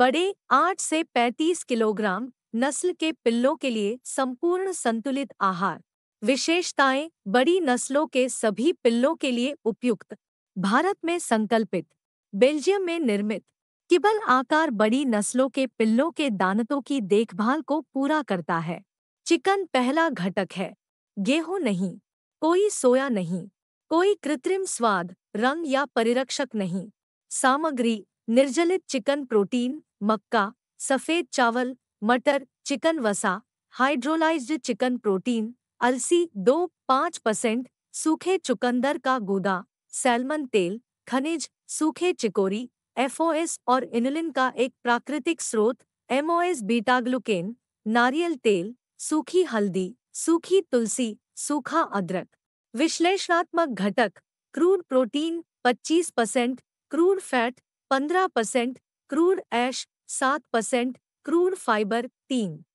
बड़े 8 से 35 किलोग्राम नस्ल के पिल्लों के लिए संपूर्ण संतुलित आहार विशेषताएं बड़ी नस्लों के सभी पिल्लों के लिए उपयुक्त भारत में संकल्पित बेल्जियम में निर्मित किबल आकार बड़ी नस्लों के पिल्लों के दानतों की देखभाल को पूरा करता है चिकन पहला घटक है गेहूं नहीं कोई सोया नहीं कोई कृत्रिम स्वाद रंग या परिरक्षक नहीं सामग्री निर्जलित चिकन प्रोटीन मक्का सफ़ेद चावल मटर चिकन वसा हाइड्रोलाइज्ड चिकन प्रोटीन अलसी दो पाँच परसेंट सूखे चुकंदर का गूदा सैलमन तेल खनिज सूखे चिकोरी एफओएस और इनुलिन का एक प्राकृतिक स्रोत एमओएस बीटाग्लुकेन नारियल तेल सूखी हल्दी सूखी तुलसी सूखा अदरक विश्लेषणात्मक घटक crude protein 25 percent crude fat पंद्रह परसेंट क्रूर ऐश सात परसेंट क्रूर फाइबर तीन